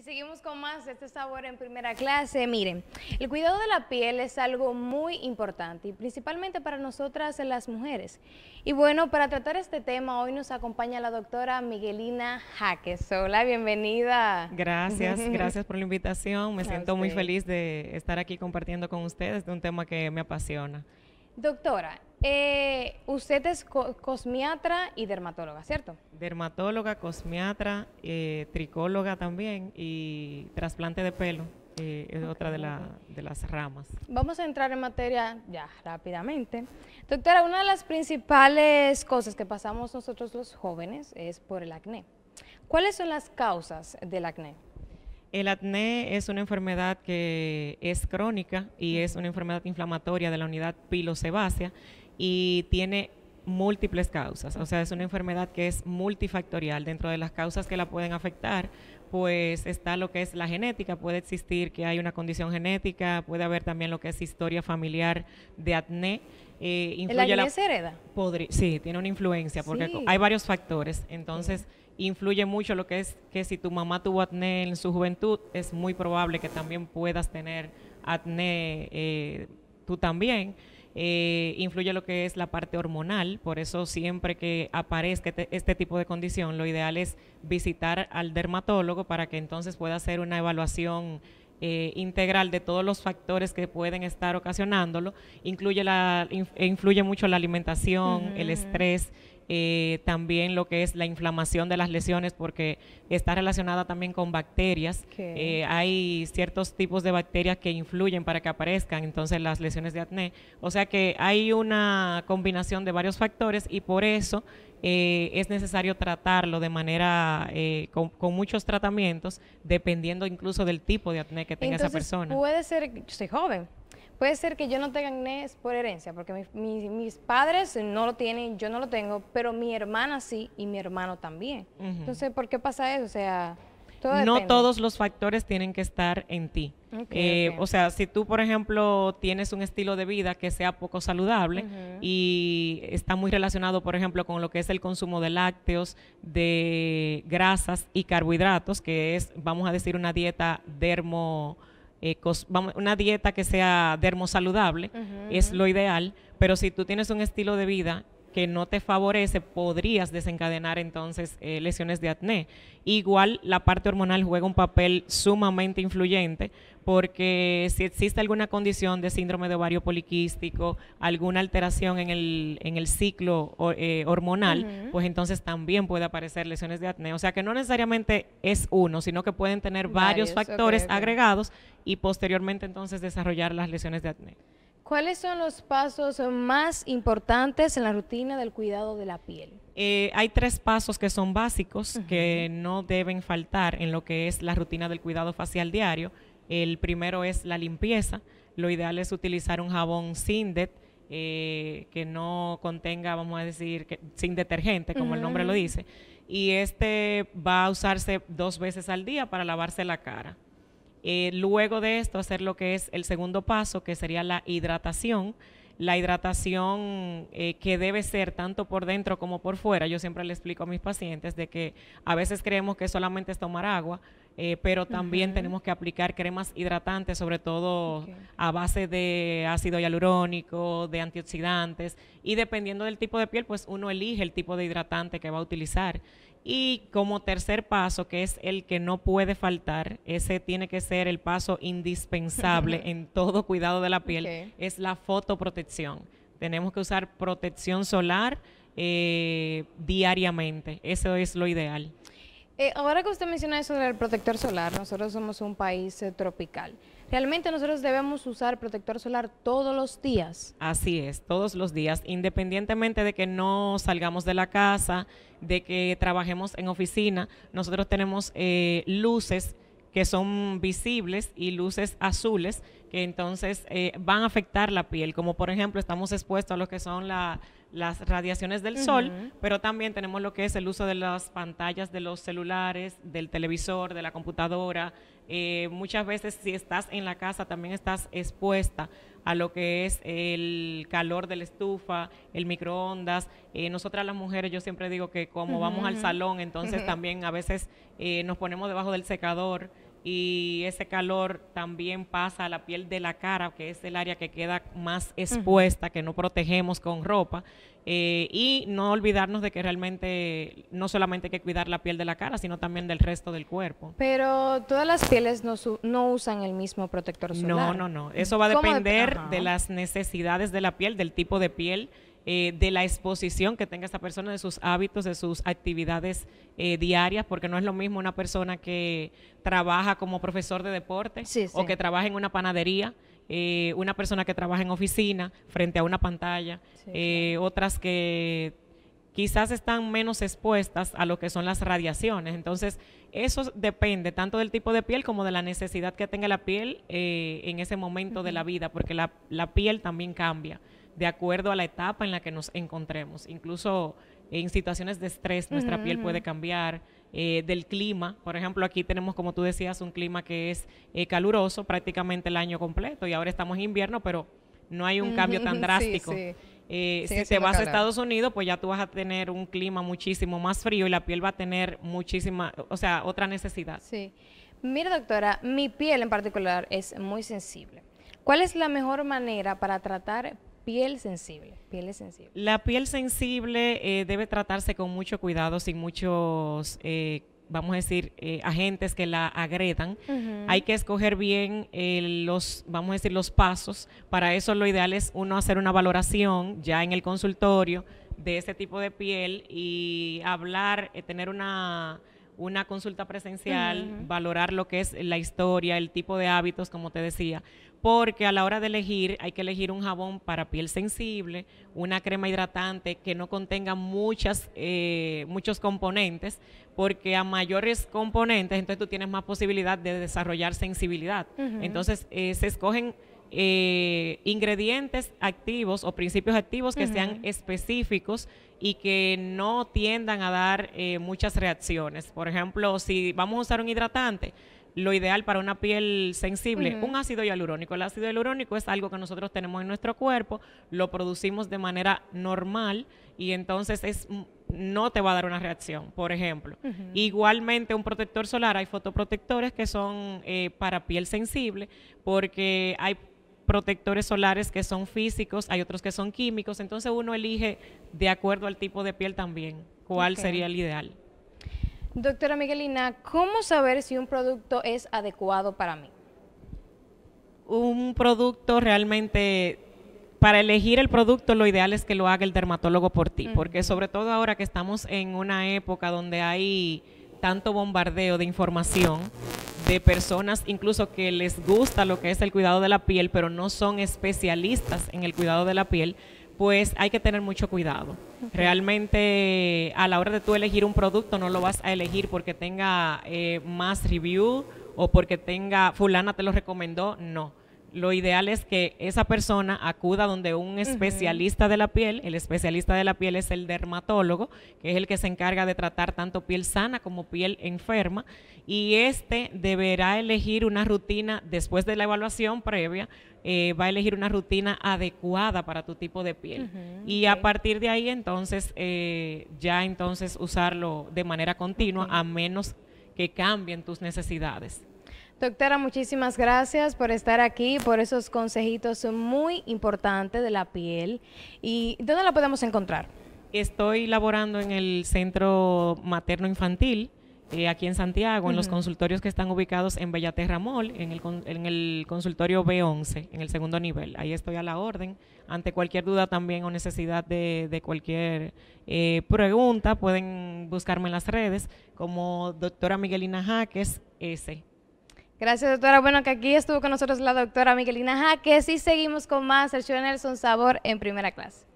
Y seguimos con más de este sabor en primera clase. Miren, el cuidado de la piel es algo muy importante y principalmente para nosotras las mujeres. Y bueno, para tratar este tema hoy nos acompaña la doctora Miguelina Jaques. Hola, bienvenida. Gracias, gracias por la invitación. Me siento muy feliz de estar aquí compartiendo con ustedes de un tema que me apasiona. Doctora, eh, usted es cosmiatra y dermatóloga, ¿cierto? Dermatóloga, cosmiatra, eh, tricóloga también y trasplante de pelo. Eh, es otra de las ramas. Vamos a entrar en materia ya rápidamente. Doctora, una de las principales cosas que pasamos nosotros los jóvenes es por el acné. ¿Cuáles son las causas del acné? El acné es una enfermedad que es crónica y es una enfermedad inflamatoria de la unidad pilosebácea y tiene múltiples causas, o sea, es una enfermedad que es multifactorial. Dentro de las causas que la pueden afectar, pues está lo que es la genética, puede existir que hay una condición genética, puede haber también lo que es historia familiar de acné. Eh, ¿El acné la, se hereda? sí, tiene una influencia, porque hay varios factores, entonces... Influye mucho lo que es que si tu mamá tuvo acné en su juventud, es muy probable que también puedas tener acné eh, tú también. Eh, influye lo que es la parte hormonal, por eso siempre que aparezca este, este, tipo de condición, lo ideal es visitar al dermatólogo para que entonces pueda hacer una evaluación eh, integral de todos los factores que pueden estar ocasionándolo, incluye la, e influye mucho la alimentación, el estrés, eh, también lo que es la inflamación de las lesiones porque está relacionada también con bacterias. Eh, hay ciertos tipos de bacterias que influyen para que aparezcan entonces las lesiones de acné. O sea que hay una combinación de varios factores y por eso eh, es necesario tratarlo de manera, con, muchos tratamientos, dependiendo incluso del tipo de acné que tenga esa persona. Puede ser, yo soy joven, Puede ser que yo no tenga acné por herencia, porque mis padres no lo tienen, yo no lo tengo, pero mi hermana sí y mi hermano también. Entonces, ¿por qué pasa eso? O sea, no todos los factores tienen que estar en ti. Eh, o sea, si tú, por ejemplo, tienes un estilo de vida que sea poco saludable y está muy relacionado, por ejemplo, con lo que es el consumo de lácteos, de grasas y carbohidratos, que es, vamos a decir, una dieta dermo eh, una dieta que sea dermosaludable es lo ideal, pero si tú tienes un estilo de vida que no te favorece, podrías desencadenar entonces eh, lesiones de acné. Igual la parte hormonal juega un papel sumamente influyente porque si existe alguna condición de síndrome de ovario poliquístico, alguna alteración en el, ciclo eh, hormonal, pues entonces también puede aparecer lesiones de acné. O sea que no necesariamente es uno, sino que pueden tener varios, factores agregados y posteriormente entonces desarrollar las lesiones de acné. ¿Cuáles son los pasos más importantes en la rutina del cuidado de la piel? Eh, hay tres pasos que son básicos que no deben faltar en lo que es la rutina del cuidado facial diario. El primero es la limpieza. Lo ideal es utilizar un jabón Sindet eh, que no contenga, vamos a decir, sin detergente, como el nombre lo dice. Y este va a usarse dos veces al día para lavarse la cara. Eh, luego de esto, hacer lo que es el segundo paso, que sería la hidratación. La hidratación eh, que debe ser tanto por dentro como por fuera. Yo siempre le explico a mis pacientes de que a veces creemos que solamente es tomar agua, eh, pero también tenemos que aplicar cremas hidratantes, sobre todo a base de ácido hialurónico, de antioxidantes, y dependiendo del tipo de piel, pues uno elige el tipo de hidratante que va a utilizar. Y como tercer paso, que es el que no puede faltar, ese tiene que ser el paso indispensable en todo cuidado de la piel, es la fotoprotección. Tenemos que usar protección solar eh, diariamente, eso es lo ideal. Eh, ahora que usted menciona eso del protector solar, nosotros somos un país eh, tropical. Realmente nosotros debemos usar protector solar todos los días. Así es, todos los días, independientemente de que no salgamos de la casa, de que trabajemos en oficina, nosotros tenemos eh, luces que son visibles y luces azules que entonces van a afectar la piel, como por ejemplo estamos expuestos a lo que son la, las radiaciones del sol, pero también tenemos lo que es el uso de las pantallas de los celulares, del televisor, de la computadora. Eh, muchas veces si estás en la casa también estás expuesta a lo que es el calor de la estufa, el microondas. Eh, nosotras las mujeres, yo siempre digo que como vamos al salón, entonces también a veces eh, nos ponemos debajo del secador y ese calor también pasa a la piel de la cara, que es el área que queda más expuesta, que no protegemos con ropa, eh, y no olvidarnos de que realmente no solamente hay que cuidar la piel de la cara, sino también del resto del cuerpo. Pero todas las pieles no, usan el mismo protector solar. No, no, no. Eso va a depender de las necesidades de la piel, del tipo de piel eh, de la exposición que tenga esa persona, de sus hábitos, de sus actividades eh, diarias, porque no es lo mismo una persona que trabaja como profesor de deporte o que trabaja en una panadería. Eh, una persona que trabaja en oficina frente a una pantalla, otras que quizás están menos expuestas a lo que son las radiaciones. Entonces, eso depende tanto del tipo de piel como de la necesidad que tenga la piel en ese momento de la vida, porque la, la piel también cambia de acuerdo a la etapa en la que nos encontremos. Incluso en situaciones de estrés nuestra piel puede cambiar. Eh, del clima, por ejemplo, aquí tenemos, como tú decías, un clima que es eh, caluroso prácticamente el año completo y ahora estamos en invierno, pero no hay un cambio tan drástico. Eh, si te vas a Estados Unidos, pues ya tú vas a tener un clima muchísimo más frío y la piel va a tener muchísima, o sea, otra necesidad. Sí. Mira, doctora, mi piel en particular es muy sensible. ¿Cuál es la mejor manera para tratar piel sensible, piel sensible. La piel sensible eh, debe tratarse con mucho cuidado, sin muchos, eh, vamos a decir, eh, agentes que la agredan. Hay que escoger bien los, vamos a decir, los pasos. Para eso lo ideal es uno hacer una valoración ya en el consultorio de ese tipo de piel y hablar, tener una una consulta presencial, valorar lo que es la historia, el tipo de hábitos, como te decía, porque a la hora de elegir hay que elegir un jabón para piel sensible, una crema hidratante que no contenga muchas, eh, muchos componentes, porque a mayores componentes entonces tú tienes más posibilidad de desarrollar sensibilidad. Entonces eh, se escogen eh, ingredientes activos o principios activos que sean específicos y que no tiendan a dar eh, muchas reacciones. Por ejemplo, si vamos a usar un hidratante, lo ideal para una piel sensible, un ácido hialurónico. El ácido hialurónico es algo que nosotros tenemos en nuestro cuerpo, lo producimos de manera normal y entonces es no te va a dar una reacción, por ejemplo. Igualmente un protector solar, hay fotoprotectores que son eh, para piel sensible porque hay protectores solares que son físicos, hay otros que son químicos, entonces uno elige de acuerdo al tipo de piel también cuál sería el ideal. Doctora Miguelina, ¿cómo saber si un producto es adecuado para mí? Un producto realmente, para elegir el producto lo ideal es que lo haga el dermatólogo por ti, porque sobre todo ahora que estamos en una época donde hay tanto bombardeo de información, de personas incluso que les gusta lo que es el cuidado de la piel, pero no son especialistas en el cuidado de la piel, pues hay que tener mucho cuidado. Realmente a la hora de tú elegir un producto no lo vas a elegir porque tenga eh, más review o porque tenga fulana te lo recomendó, no lo ideal es que esa persona acuda donde un especialista de la piel, el especialista de la piel es el dermatólogo, que es el que se encarga de tratar tanto piel sana como piel enferma, y este deberá elegir una rutina, después de la evaluación previa, eh, va a elegir una rutina adecuada para tu tipo de piel. y a partir de ahí, entonces, eh, ya entonces usarlo de manera continua, a menos que cambien tus necesidades. Doctora, muchísimas gracias por estar aquí, por esos consejitos muy importantes de la piel. ¿Y dónde la podemos encontrar? Estoy laborando en el Centro Materno Infantil. Eh, aquí en Santiago, en los consultorios que están ubicados en Bellaterra Mall, en el, consultorio B11, en el segundo nivel. Ahí estoy a la orden. Ante cualquier duda también o necesidad de, cualquier eh, pregunta, pueden buscarme en las redes como doctora Miguelina Jaques S. Gracias, doctora. Bueno, que aquí estuvo con nosotros la doctora Miguelina Que y seguimos con más el show Nelson Sabor en primera clase.